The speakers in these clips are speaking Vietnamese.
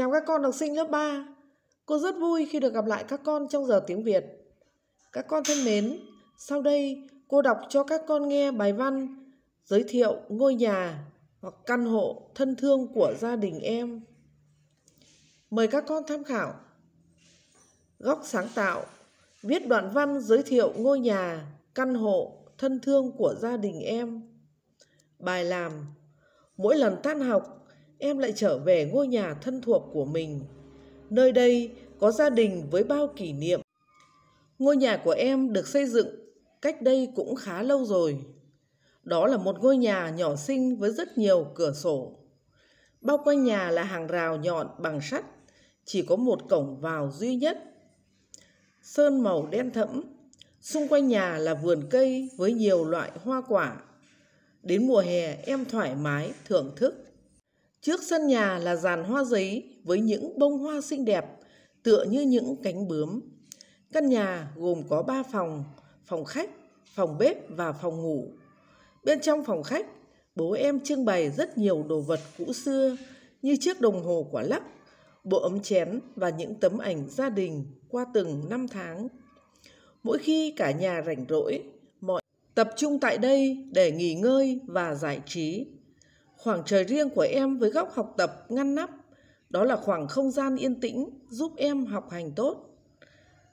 Chào các con học sinh lớp 3. Cô rất vui khi được gặp lại các con trong giờ tiếng Việt. Các con thân mến, sau đây cô đọc cho các con nghe bài văn giới thiệu ngôi nhà hoặc căn hộ thân thương của gia đình em. Mời các con tham khảo. Góc sáng tạo viết đoạn văn giới thiệu ngôi nhà, căn hộ thân thương của gia đình em. Bài làm Mỗi lần tan học em lại trở về ngôi nhà thân thuộc của mình. Nơi đây có gia đình với bao kỷ niệm. Ngôi nhà của em được xây dựng cách đây cũng khá lâu rồi. Đó là một ngôi nhà nhỏ xinh với rất nhiều cửa sổ. Bao quanh nhà là hàng rào nhọn bằng sắt, chỉ có một cổng vào duy nhất. Sơn màu đen thẫm, xung quanh nhà là vườn cây với nhiều loại hoa quả. Đến mùa hè em thoải mái thưởng thức Trước sân nhà là dàn hoa giấy với những bông hoa xinh đẹp, tựa như những cánh bướm. Căn nhà gồm có 3 phòng, phòng khách, phòng bếp và phòng ngủ. Bên trong phòng khách, bố em trưng bày rất nhiều đồ vật cũ xưa như chiếc đồng hồ quả lắc, bộ ấm chén và những tấm ảnh gia đình qua từng năm tháng. Mỗi khi cả nhà rảnh rỗi, mọi tập trung tại đây để nghỉ ngơi và giải trí. Khoảng trời riêng của em với góc học tập ngăn nắp, đó là khoảng không gian yên tĩnh giúp em học hành tốt.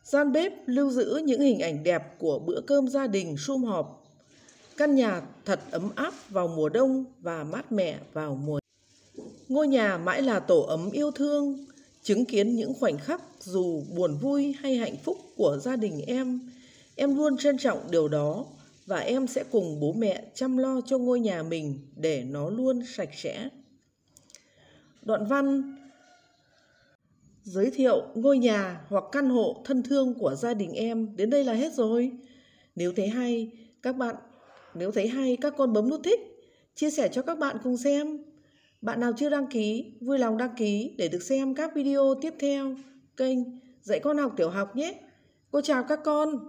Gian bếp lưu giữ những hình ảnh đẹp của bữa cơm gia đình sum họp. Căn nhà thật ấm áp vào mùa đông và mát mẻ vào mùa. Ngôi nhà mãi là tổ ấm yêu thương, chứng kiến những khoảnh khắc dù buồn vui hay hạnh phúc của gia đình em. Em luôn trân trọng điều đó và em sẽ cùng bố mẹ chăm lo cho ngôi nhà mình để nó luôn sạch sẽ. Đoạn văn giới thiệu ngôi nhà hoặc căn hộ thân thương của gia đình em đến đây là hết rồi. Nếu thấy hay, các bạn nếu thấy hay các con bấm nút thích, chia sẻ cho các bạn cùng xem. Bạn nào chưa đăng ký, vui lòng đăng ký để được xem các video tiếp theo kênh Dạy con học tiểu học nhé. Cô chào các con.